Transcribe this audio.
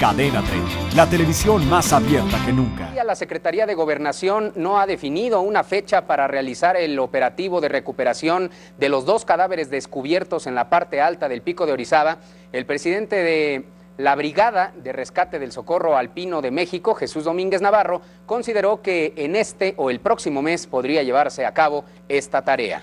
Cadena 30, la televisión más abierta que nunca. La Secretaría de Gobernación no ha definido una fecha para realizar el operativo de recuperación de los dos cadáveres descubiertos en la parte alta del pico de Orizaba. El presidente de la Brigada de Rescate del Socorro Alpino de México, Jesús Domínguez Navarro, consideró que en este o el próximo mes podría llevarse a cabo esta tarea.